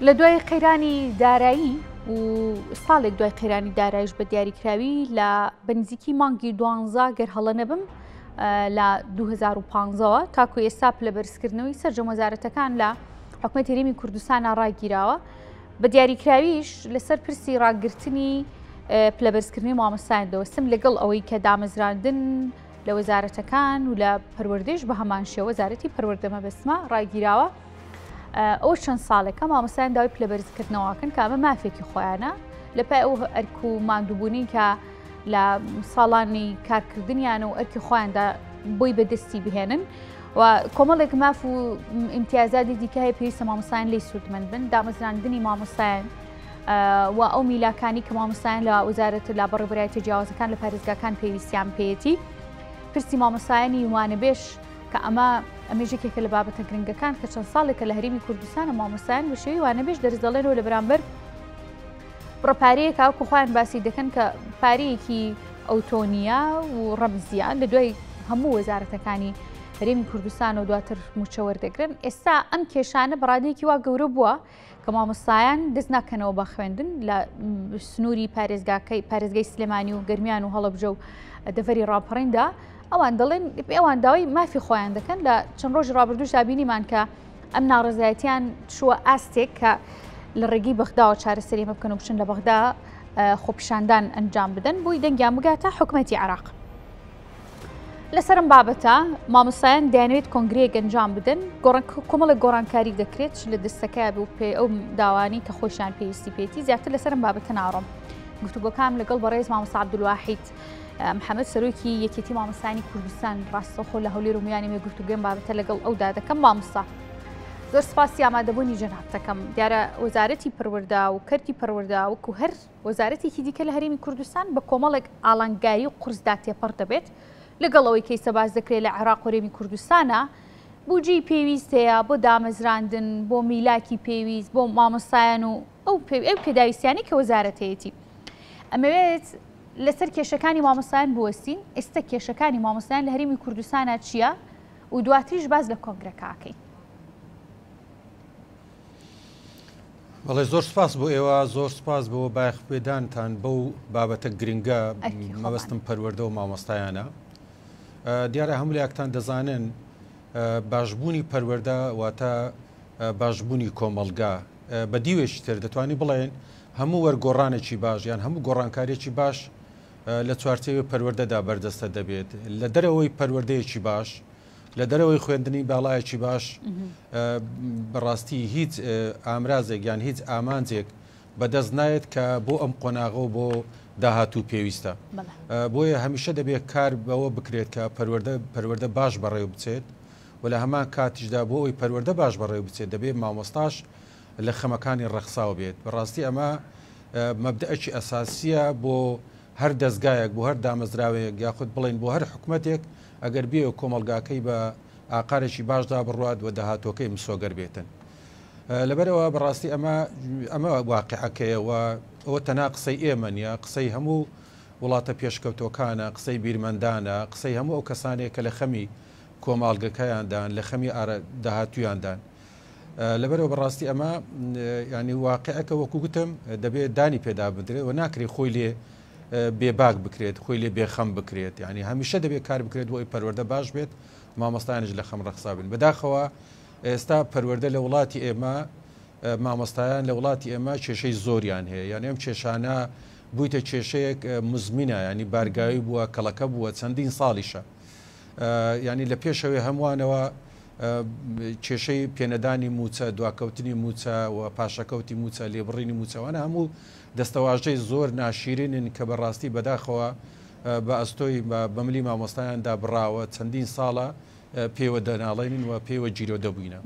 لە دوای قەیرانی دارایی و ساڵێک دوای قەیرانی دارایش بە دیاریکراوی لە بنزیکی مانگی دوانزا گەر هەڵە نەبم لە 2015ەوە تاکو ئێستا لە بەرزکردنەوەی سەررجەم وەزارەتەکان لە حکومەت هەرێمی کوردستانە ڕاگیراوە بە دیاریکراویش لەسەر پرسی ڕاگررتنی پلە بەرزکردنی مامەسایان دەوەستم لەگەڵ ئەوەی کە دامەزراندن لە وەزارەتەکان و لە پەروەردەش بە هەمان شێوە وەزارەتی پەروەەردەمە بەسمە ڕاگیراوە ئەو چەند ساڵێکە مامۆسایان داوای پلەبەرزکردنەوەکەن کە ئەمە مافێکی خۆیانە لە پای ئەو ئەرک و ماندووبوونی کە لە ساڵانی کارکردنیان و ئەرکی خۆیاندا بۆی بەدەستی بهێنن و کۆمەڵێک ماف و امتیازادی دیکای پێویستە مامۆسایان لی سوودمەند بن دامەزراندنی مامۆسایان و ئەو میلاکانی کە مامۆسایان لە وزارەت لا بەڕبرایەتی جیاوازەکان لە پارێزگاکان پێویستیان پێەتی پرسی مامۆسایانی وانەبێش کە ئەمە ئەمێژێکێکە لە بابەتە گرنگەکان کە چەند ساڵێکە لە هەرمی کوردستانە مامۆسایان بشێوی وانە بێش دەرزەڵێنەوە لە بەرامبەر ڕپارەیەک ئاوکو خۆیان باسی دەکەن کە پارەیەکی ئەوتۆنیا و ڕەمزیان لە دوای هەموو وەزارەتەکانی هەرێمی کوردستان و دواتر موچەوەردەگرن ئێستا ئەم کێشانە بڕادێکی وا گەورە بووە کە مامۆسایان دەست ناکەنەوە بە خوێندن لە سنووری پارێزگاکەی پارێزگای سلێمانی و گررمیان و هەڵبجە و دەفەری ڕاپڕیندا ئەوان دەڵێن ئێوان داوای مافی خۆیان دەکەن لە چەند ڕۆژ ڕابردوو شابینیمان کە ئەم ناڕزایەتیان چووە ئاستێک کە لە ڕێگی بەخداوە چارەسەری مە بکەن و بچن لە بەغدا خۆپیشاندان ئەنجام بدەن بووی دەنگیان بگاتە حکوومەتتی عراق. لەسرم بابەتە مامۆسایان دەیانوێت کۆنگرەیە گەنجام بدن کۆمەڵە گۆڕانکاری دەکرێت لە دەستەکە بوو پێ ئەو داوانی کە خۆشیان پێویستی پێێتی زیاتر لەسرم بابەتە ناڕۆم گفتوگۆکام لەگەڵ بەڕێز مامۆسا عبدولواحیت. محەممەد سەرۆکی یەکێتی مامەسانی کوردستان ڕاستەخۆ لە هەولێر ومیانی مێ گفتوگەم بابەتە لەگەڵ ئەودا دەکەم مامسا. زۆر سپاسی ئامادەبوونی جەنابەکەم دیارە وەزارەتی پەروەدا و کەرتی پەروەدا وەکو هەر وەزارەتێکی دیکە لە هەرمی کوردستان بە کۆمەڵێک ئالانگاری و قرسدا تێپەر دەبێت لەگەڵ ئەوەی کەی سەباز دەکرێت لە عراق وەرێمی کوردستانە بجی پێویستەیە بۆ دامەزراندن بۆ میلاکی پێویست بۆ مامەسایان و ئەو پێداویستیانی کە وەزارەتەیەتی ئەمەوێت لەسەر کێشەکانی مامۆسایان بوەستین ئێستا کێشەکانی مامۆسایان لە هەرمی کوردستانە چییە و دواتریش باز لە کۆنگرەکەکەین بەڵێ زۆر سپاس بۆ ئێوە زۆر سپاس بۆ بایخپێدانتان بەو بابەتە گرنگە مەبەستم پەروەەردە و مامۆستایانە دیارە هەموو یاکتان دەزانن باشبوونی پەروەەردە واتە باشبوونی کۆمەلگا بە دیوێشتر دەتوانانی بڵێن هەموو وەرگۆڕانێکی باش یان هەموو گۆڕانکارێکی باش لە چوارچێوی پەروەردەدا بەردەستە دەبێت لە دەرەوەی پەروەردەیەکی باش لە دەرەوەی خوێندنی باڵایەکی باش بەڕاستی هیچ ئامرازێک یان هیچ ئامانجێک بەدەست نایەت کە بۆ ئەم قۆناغۆ بۆ داهاتوو پێویستە بۆیە هەمیشە دەبێت کار بەوە بکرێت کە پەروەەردە باش بەڕێو بچێت و لە هەمان کاتیشدا بۆ ئەوی پەروەەردە باش بەڕێو بچێت دەبێت مامۆستاش لە خەمەکانی ڕەخساو بێت بەڕاستی ئەمە مەبدەکی ئەساسیە بۆ هەر دەستگایەک بۆ هەر دامەزراوەیەک یاخود بڵین بۆ هەر حکوومەتێک ئەگەر بێ حکۆمەلگاکەی بە ئاقارێکی باشدا بڕات وە داهاتۆکەی مسۆگەر بێتن. لەبەرەوە بەڕاستی ئەمە ئەمە واقعەکەیەوە ئەوە تەنا قسەی ئێمەنیە قسەی هەموو وڵاتە پێشکەوتەکانە قسەی بیرمەندانە قسەی هەموو ئەو کەسانێک کە لە خەمی کۆمالگەکەیاندان لە خەمی داهاتویاندان. لەبەرەوە بەڕاستی ئەمە ینی واقعەکە وەکو گوتم دەبێت دانی پێدا بدرێت و ناکری خۆی لێ بێباک بکرێت خۆی لێ بێخەم بکرێت ینی هەمیشە دەبێت کار بکرێت وی پەروەەردە باش بێت مامۆستایانش لە خەم ڕەخسابن بەداخەوە ئێستا پەروەەردە لە وڵاتی ئێمە مامۆستایان لە وڵاتی ئێمە کێشەی زۆریان هەیە یان ئەم کێشانە بوویتە کێشەیەک مزمینە ینی بارگاوی بووە کەڵەکە بووە چەندین ساڵیشە ینی لە پێشەوەی هەمووانەوە کێشەی پێنەدانی موچە دواکەوتنی موچە و پاشەکەوتی موچە لێبڕینی موچەوانە هەموو دەستەواژەی زۆر ناشیرینن کە بەڕاستی بەداخەوە بە ئەستۆی بەملی مامۆستایاندا بڕاوە چەندین ساڵە پێوە دەناڵێنین و پێوە جیرۆ دەبووینە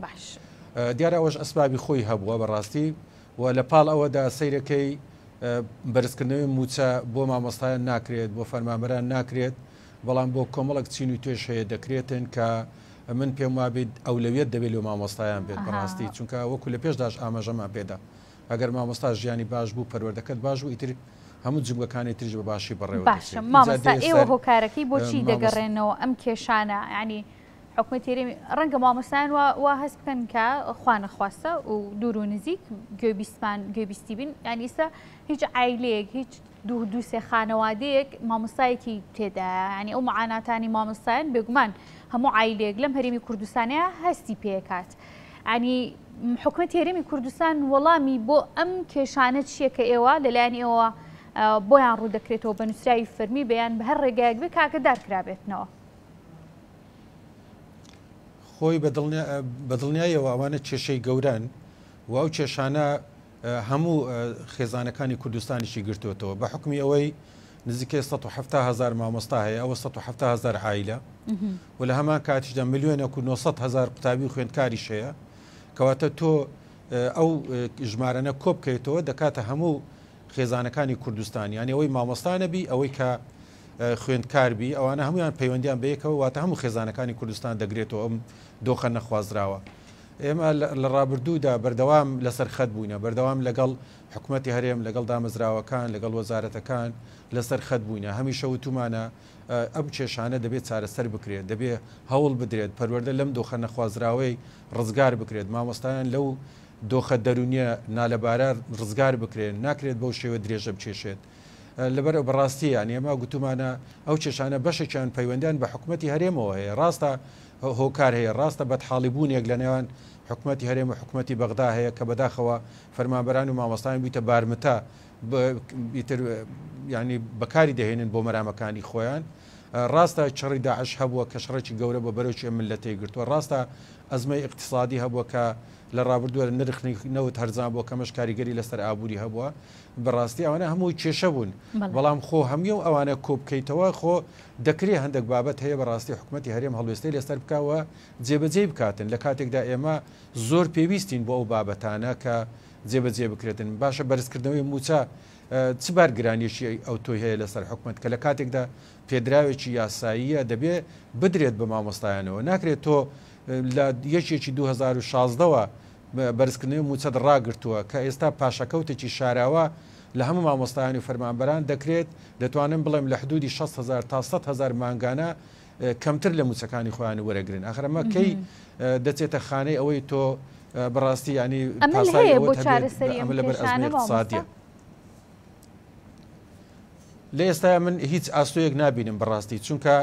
دیارە ئەوەش ئەسبابی خۆی هەبووە بەڕاستی و لە پاڵ ئەوەدا سیرەکەی بەرزکردنەوەی موچە بۆ مامۆستایان ناکرێت بۆ فەرمامەران ناکرێت بەڵام بۆ کۆمەڵک چین و توێش هەیە دەکرێتن کە من پێم وابیت ئەولەویت دەبێت و مامۆستایان بێت بەڕاستی چونکە وەکو لە پێشداش ئاماژەمان پێدا ئەگەر مامۆستا ژیانی باش بوو پەروەردەکەت باش و ئیتر هەموو جگەکانی تریژ بە باشی بڕێوە باشە مامۆستا ئێوە هۆکارەکەی بۆچی دەگەڕێنەوە ئەم کێشانە ینی حکومەتێری ڕەنگە مامۆستان وا هەست بکەن کە خوانەخواستە و دوور و نزیک گوێبیستمان گوێبیستی بین یانیسە هیچ ئایلەیەک هیچ دوو دووسێ خانەوادەیەک مامۆستایەکی تێدا ینی ئەو معاناتانی مامۆستایان بێگومان. هەموو عیلێک لەم هەرێمی کوردستانەیە هەستی پێکات ئەنی حکومت هێرێمی کوردستان وەڵامی بۆ ئەم کێشانە چییە کە ئێوە لەلایەن ئێوە بۆیان ڕوودەکرێتەوە بە نووسراوی فەرمی بەیان بە هەر ڕێگایك بێ کاکەدار کرابێتنەوە خۆی بەدڵنیایەوە ئەوانە کێشەی گەوران و ئەو کێشانە هەموو خێزانەکانی کوردستانیشی گرتوێتەوە بە حکمی ئەوەی نزیکەی 1970هزار مامۆستا هەیە ئەوە 1970هزار عیلە و لە هەمان کاتیشدا میلیۆنێک و 900هزار قوتابی خوێندکاری شەیە کەواتە تۆ ئەو ژمارەنە کۆ بکەیتەوە دەکاتە هەموو خێزانەکانی کوردستانی یان ئەوەی مامۆستانەبی ئەوەی کە خوێندکاربی ئەوانە هەمویان پەیوەندیان بەیەکەوە واتە هەموو خێزانەکانی کوردستان دەگرێتەوە ئەم دۆخە نەخوازراوە ئێمە لە ڕابردوودا بەردەوام لەسەر خەت بووینە بەردەوام لەگەڵ حکوومەتتی هەرێم لەگەڵ دامەزراوەکان لەگەڵ وەزارەتەکان لەسەر خەت بووینە هەمیشە وتومانە ئەم کێشانە دەبێت چارەسەر بکرێت دەبێت هەوڵ بدرێت پەروەەردە لەم دۆخە نەخوازراوەی ڕزگار بکرێت مامۆستایان لەو دۆخە دەرونیە نالەبارە ڕزگار بکرێن ناکرێت بەو شێوە درێژە بچێشێت لەبەر ئەو بەڕاستیان ئێمە گوتومانە ئەو چێشانە بەشێکیان پەیوەندیان بە حکوومەتتی هەرێمەوە هەیە ڕاستە هۆکار هەیە ڕاستە بەتحاڵیبوونێک لە نێوان حکوومەتتی هەرێمە حکوومەتتی بەغدا هەیە کە بەداخەوە فەرمابەران و مامۆستان بیتە بارمتە ینی بەکاری دەهێنن بۆ مەرامەکانی خۆیان ڕاستە چڕی داعش هەبووە کە شڕێکی گەورە بە بەرەوکی ئەمن لە تێگرتووە ڕاستە ئەزمەی اقتصادی هەبووە کە لە ڕابردووە لە نرخنیەوە هەرزان بۆ کەمەش کاریگەری لەسەر ئابووری هەبووە بەڕاستی ئەوانە هەمووی کێشە بوون بەڵام خۆ هەمیە و ئەوانە کۆبکەیتەوە خۆ دەکرێ هەندێک بابەت هەیە بەڕاستی حکوومەتتی هەرێم هەڵوێستی لەسەر بکەوە جێبەجێ بکاتن لە کاتێکدا ئێمە زۆر پێویستین بۆ ئەو بابەتانە کە جێبەجێ بکرێتن باشە بەرزکردنەوەی موچە چ بارگرانیشی ئەو تۆی هەیە لەسەر حکومت کە لە کاتێکدا پێدراوێکی یاساییە دەبێ بدرێت بە مامۆستایانەوە ناکرێت تۆ لە یەکێکی 2016ەوە بەرزکردنەوەی موچەد ڕاگرتووە کە ئێستا پاشەکەوتێکی شاراوە لە هەموو مامۆستایانی و فەرمانبەران دەکرێت دەتوانم بڵێم لە حدودی 6 تا 100 هزار ماگانە کەمتر لە موچەکانی خۆیان وەرەگرن ئەخرەمەکەی دەچێتە خانەی ئەوەی تۆ بەڕاستی ینی اقتصادیە لە ئێستا من هیچ ئاستۆیەک نبینم بەڕاستی چونکە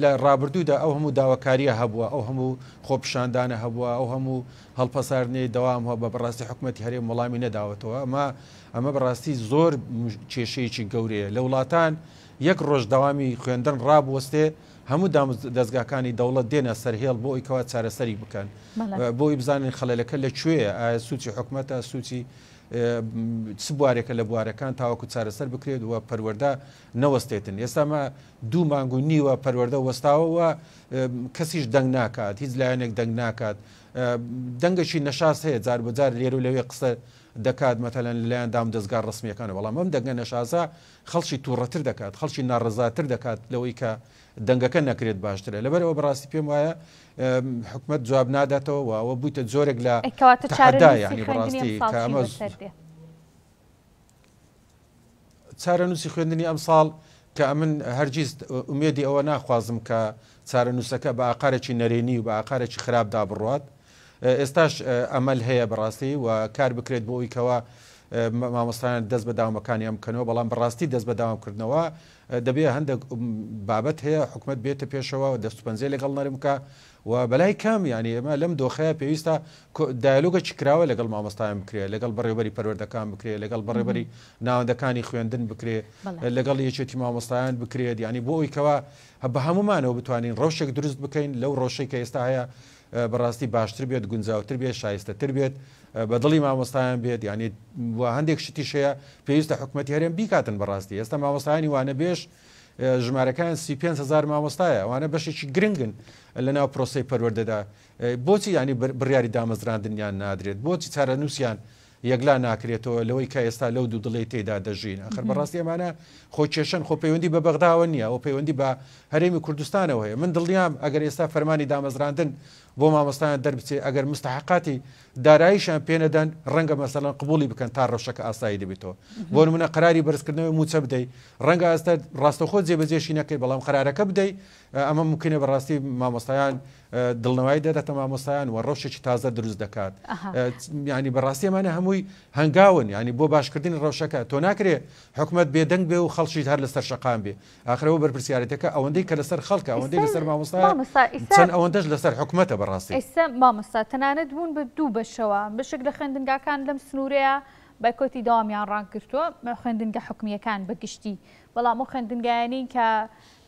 لە ڕابردوودا ئەو هەموو داواکاریە هەبووە ئەو هەموو خۆپشاندانە هەبووە ئەو هەموو هەڵپەسارنەی دەوام هەبە بەڕاستی حکوومەتتی هەرێ وەڵامی نەداوەتەوە ئەمە ئەمە بەڕاستی زۆر کێشەیەکی گەورەیە لە وڵاتان یەک ڕۆژ داوامی خوێندن ڕابوەستێ هەموو دەستگاکانی دەوڵەت دێنە سەرهێڵ بۆ ئەوەوە چارەسەری بکەن بۆی بزانین خەلەکە لەکوێ سوچی حکوومەتە سوچی چ بوارێکە لە بوارەکان تاوەکو چارەسەر بکرێت وە پەروەەردە نەوەستێتن ئێستامە دوو مانگ و نیوە پەروەەردە وەستاوەوە کەسیش دەنگ ناکات هیچ لایەنێک دەنگ ناکات دەنگەشی نەشاس هەیە جار بەجار لێر و لەوێ قسە دەکات مەتەلەن لەلایەن دام دەستگار ڕسمیەکانە بەڵام ئەم دەنگە نەشازا خەڵکی تووڕەتر دەکات خەڵکی ناڕزاتر دەکات لەوەی کە دەنگەکە نەکرێت باشترە لەبەرەوە بڕاستی پێم وایە حکومت جواب ناداتەوە واوە بوویتە زۆرێک لە ینی بڕاستی کامە چارە نووسی خوێندنی ئەم ساڵ کە ئەمن هەرگیز ئومێدی ئەوە ناخوازم کە چارە نووسەکە بە ئاقارێکی نەرێنی و بە ئاقارێکی خراپدا بڕات ئێستاش ئەمەل هەیە بڕاستی و کار بکرێت بۆ ئەوی کەەوە مامۆستانان دەست بە داوامەکانیان بکەنەوە بەڵام بەڕاستی دەست بە داوامکردنەوە دەبێت هەندێک بابەت هەیە حکوومەت بێتە پێشەوە و دەست پەنجێ لەگەڵ نەرمکە و بەلای کام یانی ئێمە لەم دۆخەیە پێویستە دایلوگە چکراوە لەگەڵ مامۆستایان بکرێ لەگەڵ بەڕێبەری پەروەردەکان بکرێ لەگەڵ بەڕێبەری ناوەندەکانی خوێندن بکرێ لەگەڵ یەکێتی مامۆستایان بکرێت ینی بۆ ئەویکەوە بە هەمومانەوە بتوانین ڕۆشێک دروست بکەین لەو ڕۆشەی کە ئێستا هەیە بەڕاستی باشتر بێت گونجاوتر بێت شایستەتر بێت بەدڵی مامۆستایان بێت یعنی هەندێک شتی شەیە پێویستە حکوومەتتی هەرێم بیکاتن بەڕاستی ئێستا مامۆستایانی وانە بێش ژمارەکان سی 500 مامۆستایە ئەوانە بەشێکی گرنگن لە ناو پرۆسی پەروەردەدا بۆچی ینی بڕیاری دامەزراندنیان نادرێت بۆچی چارە نووسیان یەکلا ناکرێتەوە لەوەی کە ئێستا لەو دوو دڵی تێدا دەژین ئەخر بەڕاستی ئەمانە خۆ کێشن خۆ پەیوەندی بە بەغداوە نیە و پەیوەندی بە هەرێمی کوردستانەوە هەیە من دڵنیام ئەگەر ئێستا فەرمانی دامەزراندن بۆ مامۆستانە دەربچێت ئەگەر مستحقاتی داراییشان پێنەدان ڕەنگە مەسەلەن قبولی بکەن تا ڕەوشەکە ئاسایی دەبێتەوە بۆ منە قراری بەرزکردنەوەی موچە بدەیت ڕەنگە ئاستا ڕاستەخۆ جێبەجێشی نەکەی بەڵام قرارەکە بدەیت ئەمە ممکنە بەڕاستی مامۆستایان دڵنەوەی دەدەتە مامۆستایان و ڕەوشێکی تازە دروست دەکات ینی بەڕاستیمانە هەمووی هەنگاون ینی بۆ باشکردنی ڕەوشەکە تۆ ناکرێ حکومت بێدەنگ بێ و خەڵشیت هەر لەسەر شقام بێ آخرەوە بەرپسیارەتەکە ئەوەندەی کە لەسەر خەڵکە ئەوەندەی لەسەر مامۆستا چەند ئەوەندەش لەسەر حکوومەتە بەڕاستی ئێستا مامۆستا تەنانەت بوون بە دوو بە خۆشەوە بشک لە خوێندنگاکان لەم سنوورەیە بەکۆتی داوامیان ڕانکردووە خوێندنگە حکومیەکان بەگشتی بەڵام و خوێندنگایانی کە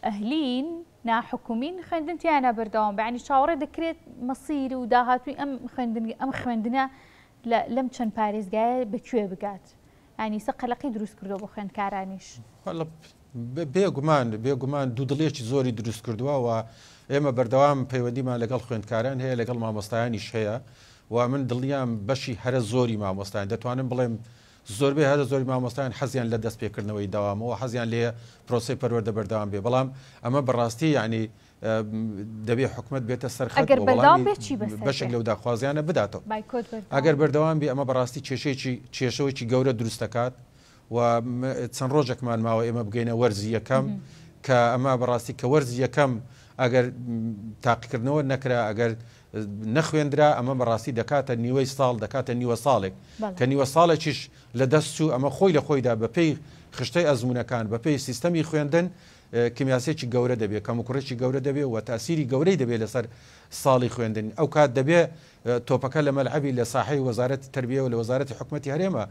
ئەهلین ناحکومین خوێندنتیانە بەردەوام بەعنی چاوەڕێ دەکرێت مەسیر و داهاتوی ئەم ئەم خوێندنە لەم چەند پارێزگایە بەکوێ بگات ئەنی سە قەلقی دروست کردو بۆ خوێندکارانیش بێگومان بێگومان دوودڵێکی زۆری دروست کردووە و ئێمە بەردەوام پەیوەندیمان لەگەڵ خوێندکاران هەیە لەگەڵ مامۆستایانیش هەیە. و من دڵیان بەشی هەرە زۆری مامۆستان دەتوانم بڵێم زۆربەی هەرە زۆری مامۆستان حەزیان لە دەست پێکردنەوەی داوامەوە حەزیان لێ پرۆسی پەروەەردە بەردەوام بێ بەڵام ئەمە بەڕاستی ینی دەبێت حکومت بێتە سەرخەت بەشێک لەو داخوازیانە بداتەوە ئەگەر بەردەوام بێ ئەمە بەڕاستی کێشێکی کێشەوەکی گەورە دروستەکات و چەند ڕۆژێکمان ماوە ئێمە بگەینە وەرزی یەکەم کە ئەمە بەڕاستی کە وەرزی یەکەم ئەگەر تاقیکردنەوە نەکرا ئەگەر نەخوێندرا ئەمە بەڕاستی دەکاتە نیوەی ساڵ دەکاتە نیوە ساڵێک کە نیوە ساڵێکیش لە دەست چوو ئەمە خۆی لە خۆیدا بە پێی خشتەی ئەزمونونەکان بە پێی سیستەمی خوێندن کیمیاسێکی گەورە دەبێت کەمکوڕێکی گەورە دەبێت و تاسیری گەورەی دەبێت لەسەر ساڵی خوێندن ئەو کات دەبێت تۆپەکە لە مەلعبی لە ساحی وەزارەت تربیە و لە وەزارەتی حکوومەتتی هەرێمە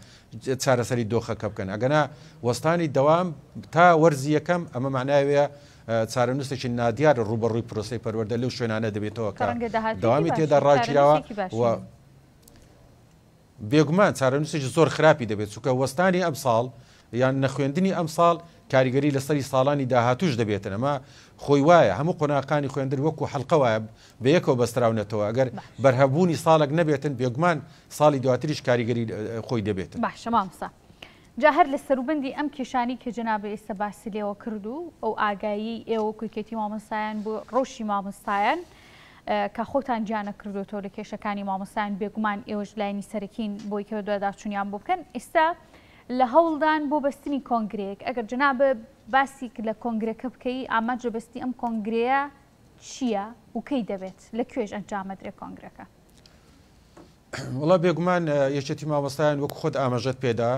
چارەسەری دۆخەکە بکەن ئەگەنا وەستانی دەوام تا وەرزی یەکەم ئەمە معناوەیە چارەنووسێکی نادیار ڕوبڕووی پرۆسی پەروەەردە لەو شوێنانە دەبێتەوە داوامی تێدا ڕاکراوە بێگومان چارەنووسێکی زۆر خراپی دەبێت چووکە وەستانی ئەم ساڵ یان نەخوێندنی ئەم ساڵ کاریگەری لەسەری ساڵانی داهاتوش دەبێتن ئەمە خۆی وایە هەموو قۆناقانی خوێندر وەکو حلقە وایە بەیەکەوە بەستراونەتەوە ئەگەر بەرهەبوونی ساڵک نەبێتن بێگومان ساڵی دواتریش کاریگەری خۆی دەبێتن باشمامسا. جا هەر لە سەروبندی ئەم کێشانی کە جەنابە ئێستا باسی لێەوە کردو ئەو ئاگایی ئێوە کویکەتی مامۆسایان بۆ ڕۆشی مامۆسایان کە خۆتان جیانە کردوەوە لە کێشەکانی مامۆسایان بێگومان ئێوەش لایەنی سەرکین بۆی کەەوە دوواداچونیان بۆ بکەن ئێستا لە هەوڵدان بۆ بەستنی کۆنگرێک ئەگەر جنابە باسی لە کۆنگرەکە بکەی ئاماجە بەستی ئەم کۆنگرەیە چییە وکەی دەبێت لە کوێژ ئەنجامەدرێ کۆنگرەکە. وڵا بێگومان یەکێتی مامۆستایان وەکو خۆت ئاماژەت پێدا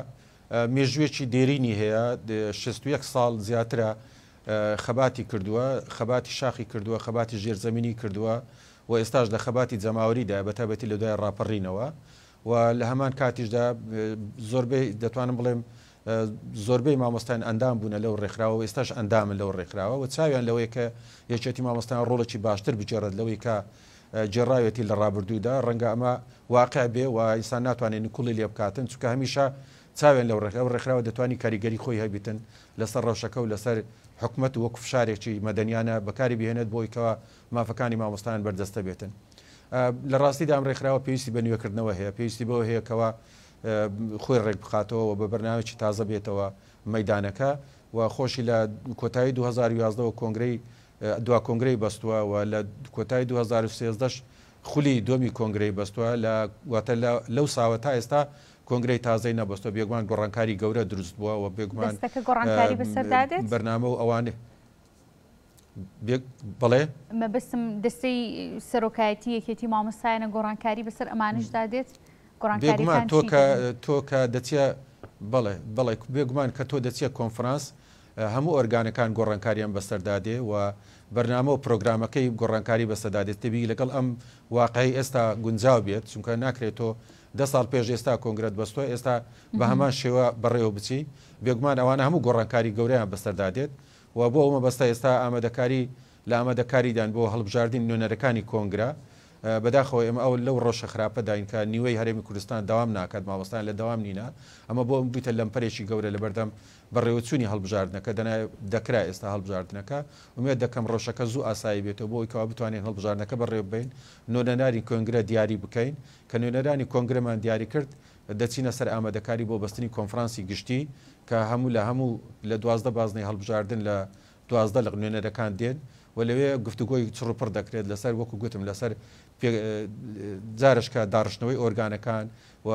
مێژوێکی دێرینی هەیە 61 ساڵ زیاترە خەباتی کردووە خەباتی شاخی کردووە خەباتی ژێرزەمینی کردووە و ئێستاش لە خەباتی جەماوەریدا بەتابەتی لەدای ڕاپەڕینەوە و لە هەمان کاتیشدا زۆربەی دەتوانم بڵێم زۆربەی مامۆستان ئەندام بوون لەو ڕێکخراوە و ئێستاش ئەندامن لەو ڕێکخراوە و چاویان لەوەی کە یەکێتی مامۆستان ڕۆڵێکی باشتر بجێڕێت لەوەی کە جێڕاوێتی لە ڕابردوودا ڕەنگە ئەمە واقع بێ و ئینسان ناتوانێت کوڵی لێ بکاتن چکە هەمیشە چاوێن لەو ڕێکەوە ڕێکخراوە دەتوانانی کاریگەری خۆی هەبیتن لەسەر ڕەوشەکە و لەسەر حکومت وەک فشارێکی مەدەنیانە بەکاری بهێنێت بۆیکەوە مافەکانی مامۆستان بەردەستە بێتن لە ڕاستی دام ڕێکخراوە پێویستی بە نوێکردنەوە هەیە پێویستی بەوە هەیەکەوە خۆی ڕێک بخاتەوە بە بەرناوێکی تازە بێتەوە مەدانەکە و خۆشی لە کۆتایی 2011ەوە کۆنگری دوا کۆنگری بەستووە و لە کۆتایی 2013 خولی دۆمی کۆنگری بەستووە لە واتە لەو ساوە تا ئێستا کۆنگری تازای نەبستەوە بێگومان گۆڕانکاری گەورە دروست بووە و بێگومان بەرنامە و ئەوانێ بڵێ مەبستم دەستەی سەرۆکایەتی یەکێتی مامەسایەنە گۆڕانکاری بەسەر ئەمانشدا دێت گۆڕانکاریمان تۆ کە دەچە بڵێ بڵێ بێگومان کە تۆ دەچە کۆنفرانس هەموو ئۆرگانەکان گۆڕانکاریان بەسەردادێ و بەرنامە و پرۆگرامەکەی گۆڕانکاری بەسەدادێت تبی لەگەڵ ئەم واقعی ئێستا گونجاو بێت چونکە ناکرێتەوە ده سال پێش ئێستا کۆنگرەت بەستۆ ئێستا بە هەمان شێوە بەڕێوە بچی بێگومان ئەوانە هەموو گۆڕانکاری گەوریان بەسەردادێت و بۆ ئەمە بەستا ئێستا ئامادەکاری لە ئامادەکاریدان بۆ هەڵبژاردن نوێنەرەکانی کۆنگرا بەداخەوە ئێمە ئەو لەو ڕۆژە خراپە داینکە نیوەی هەرێمی کوردستان داوام ناکات مامۆستان لە داوام نینە ئەمە بۆ بیتە لەمپەرێکی گەورە لە بەردەم بەڕێوەچوونی هەڵبژاردنەکە دەکرا ئێستا هەڵبژاردنەکە ومێت دەکەم ڕۆژەکە زوو ئاسایی بێتەوە بۆ ئەوەوە بتوانین هەڵبژاردنەکە بەڕێوە بین نۆنەناری کۆنگرە دیاری بکەین کە نوێنەرانی کۆنگرەمان دیاری کرد دەچینە سەر ئامادەکاری بۆ بەستنی کۆنفرانسی گشتی کە هەموو لە هەموو لە دوازدە بازنەی هەڵبژاردن لە دوازدە لە نوێنەرەکان دێن و لەوێ گفتوگۆی چڕ پڕ دەکرێت لەسەر وەکو گوتم لەسەر جارشکە داڕشتنەوەی ئۆرگانەکان و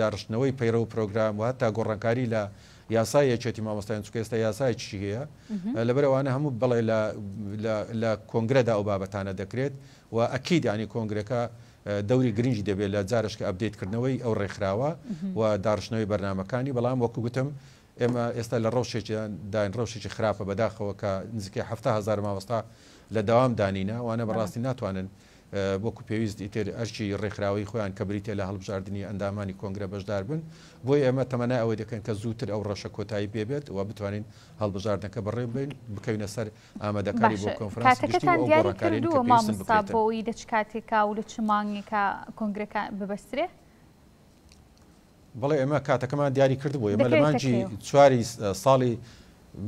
داڕشتنەوەی پەیرە و پرۆگرام و هەتا گۆڕانکاری لە یاسای یەکێتی مامۆستایان چکە ئێستا یاسای چی هەیە لەبەرەوەوانە هەموو بڵێ لە کۆنگرەدا ئەو بابەتانە دەکرێت و ئەکیدانی کۆنگرەکە دەوری گرنجی دەبێت لە جارشکە ئەبدەیتکردنەوەی ئەو ڕێکخراوە و داڕشتنەوەی بەرنمەکانی بەڵام وەکو گوتم ئێمە ئێستا لە ڕەوشێکیان ڕەوشێکی خراپە بەداخەوە کە نزیکە هزار ماوەستا لە داوام دانینە وانە بەڕاستی ناتوانن بۆکو پێویستی تر ئەرچی ڕێکخراوی خۆیان کە بریتە لە هەڵبژاردننی ئەندامانی کۆنگرە بەشدار بن بۆی ئێمە تەمەنای ئەوەی دەکەن کە زووتر ئەو ڕەشە کۆتایی بێبێت و بتوانین هەڵبژاردنەکە بڕێ بین بکەینە سەر ئامادەکاری بۆ کۆنفرانسەکەتان دیاری کردووە مامستا بۆەوەی دەچ کاتێکا و لە چ مانگێکە کۆنگرەکە ببەسترێت بڵێ ئێمە کاتەکەمان دیاری کردبوو ئێمە لە مانجی چواری ساڵی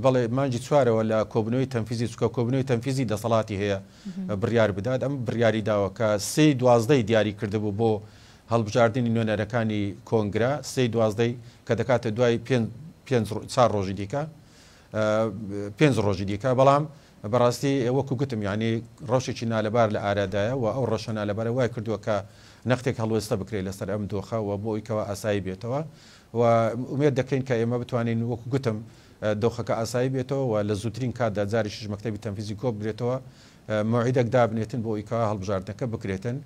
بڵێ مانجی چوارەوە لە کۆبنەوەی تەنفیزی چکە کۆبنەوەی تەنفیزی دەسەڵاتی هەیە بریار بدات ئەم بریاری داوە کە سی دوازدەی دیاری کردبوو بۆ هەڵبژاردننی نوێنەرەکانی کۆنگرا سی دوازدەی کە دەکاتە دوای چار ڕۆژی دیکە پێنج ڕۆژی دیکە بەڵام بەڕاستی وەکو گوتم یعنی ڕەشێکی نالەبار لە ئارادایە و ئەو ڕەشە نالەبارە وای کردووە کە نەختێک هەڵوێستە بکرێت لەسەر ئەم دۆخەوە بۆ ئەویکەوە ئاسایی بێتەوە و ێت دەکەین کە ئێمە بتوانین وەکو گوتم دۆخەکە ئاسایی بێتەوە و لە زووترین کاتدا جاری شش مەکتتەبی تەنفیزی کۆ بگرێتەوە مۆعیدەک دابنێتن بۆ ئیکەوە هەڵبژاردنەکە بکرێتن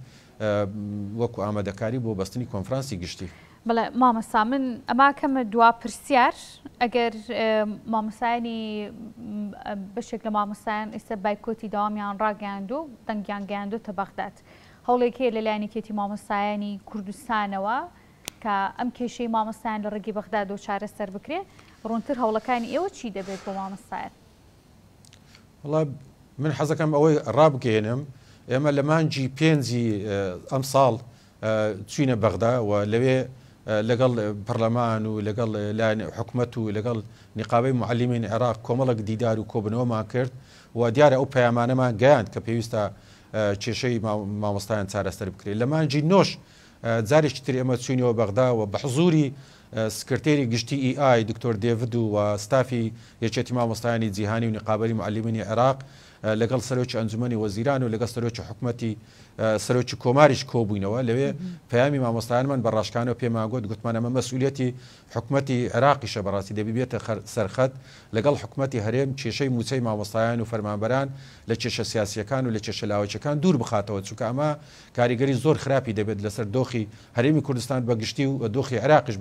وەکو ئامادەکاری بۆ بەستنی کۆنفرانسی گشتی. بڵێ مامەسا من ئەما کەمە دوا پرسیار ئەگەر مامەسایانی بەشێک لە مامەسایان ئێستا بایکۆتی داوامیان ڕاگەاندو دەنگیان گەیاندو تەبەخدات. هەوڵێکەیە لە لایەنێکێتی مامۆستایانی کوردستانەوە کە ئەم کێشەی مامۆستایان لە ڕێگی بەخدا دۆ چارە سەر بکرێت ڕونتر هەوڵەکانی ئێوە چی دەبێت بۆ مامۆستایەت من حەزەکەم ئەوەی ڕابگەێنم ئێمە لە مانجی پێنجی ئەم ساڵ چینە بەغدا و لەوێ لەگەڵ پەرلەمان و لەگەڵ حکومت و لەگەڵ نقابەی معلیمین عێراق کۆمەڵک دیدار و کۆبنەوەمان کرد و دیارە ئەو پەیامانەمان گەیاند کە پێویستە کێشەی مامۆستایان چارەسەر بکرێت لە مانجی نۆش جارێکی تر ئەمە چوینەوە بەغداوە بە حزوری سکرتێری گشتی ئیI دکتۆر دێود و ستافی یەکێتی مامۆستایانی جیهانی و نقابەری معلیمنی عێراق لەگەڵ سەرۆکی ئەنجومی وەزیران و لەگە سەرۆکی حکوومەتی سەرۆکی کۆماریش کۆبووینەوە لەوێ پامی مامۆستایانمان بە ڕاشکانەوە پێماگوت گوتمانەمە مەسئولەتی حکوومەتی عراقیشە بەڕاستی دەبیبێتە سەرخەت لەگەڵ حکوومەتی هەرێم کێشەی موچەی مامۆستایان و فەرمانبەران لە کێشە سیاسیەکان و لە کێشە لاوەچەکان دوور بخاتەوە چونکە ئەمە کاریگەری زۆر خراپی دەبێت لەسەر دۆخی هەرێمی کوردستان بەگشتی و دۆخی عراقیش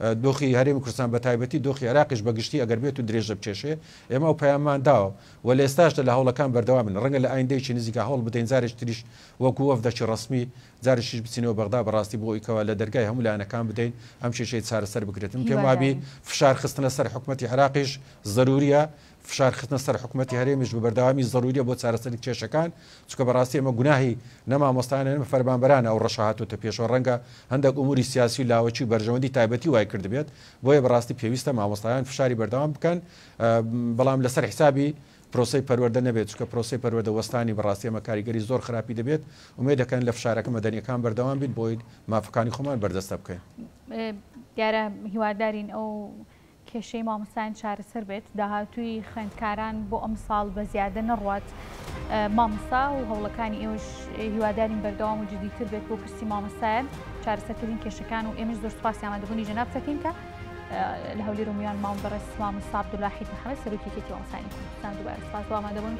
دۆخی هەرێمی کوردستان بە تایبەتی دۆخی عراقیش بەگشتی ئەگەر بێت و درێژە بچێشێ ئێمە و پەیامان داوە و لە ئێستاشدا لە هەوڵەکان بەردەوامن ڕەنگە لە ئایندەیکی نزیکە هەوڵ بدەین زارش تریش وەکو وەفدەچی ڕسمی زارشیش بچینەوە بەغدا بەڕاستی بۆ ئیکەوە لە دەرگای هەموو لاەنەکان بدەین ئەم شێشەی چارەسەر بگرێتم پێم وابی فشار خستنە سەر حکوومەتتی عراقیش ضرورە فشارکردنە سەر حکوومەتتی هەرێمیش بەرداوامی زەروریە بۆ چارەسەری کێشەکان چکە بەڕاستی ئەمە گوناهی نەمامۆستانێن فەربانبرانە ئەو ڕەشاهاتوتە پێشەوە ڕەنگە هەندێک عموری سیاسی لاوەکی بەرژەوەندی تایبەتی وای کردبێت بۆیە بەڕاستی پێویستە مامۆستایان فشاری بەردەوام بکەن بەڵام لەسەر حسابی پرۆسی پەروەەردە نەبێت چکە پرۆسی پەروەدە وەستانی بەڕاستیمە کاریگەری زۆر خراپی دەبێت ومێ دەکەن لە فشارەکە مەدەنیەکان بەردەوام بیت بۆیت مافەکانی خۆمان بەردەستە بکەین. دیارە هیوادارین ئەو کێشەی مامۆستایان چارەسەر بێت داهاتووی خوێندکاران بۆ ئەم ساڵ بە زیادە نەڕات مامسا و هەوڵەکانی ئێوەش هیوادارین بەردەوام و جدیتر بێت بۆ پرسی مامەسایەن چارەسەرکردین کێشەکان و ئێمەش زۆر سپاسیامە دەبوونی جەناب سەکەین کە لە هەولی ڕومیان مام بەڕێ سلام و ساب دولاحیت محەممەد سەرروکی کێتی ئەسانی کوردستان دوبارە سپاس و ئامادەبوون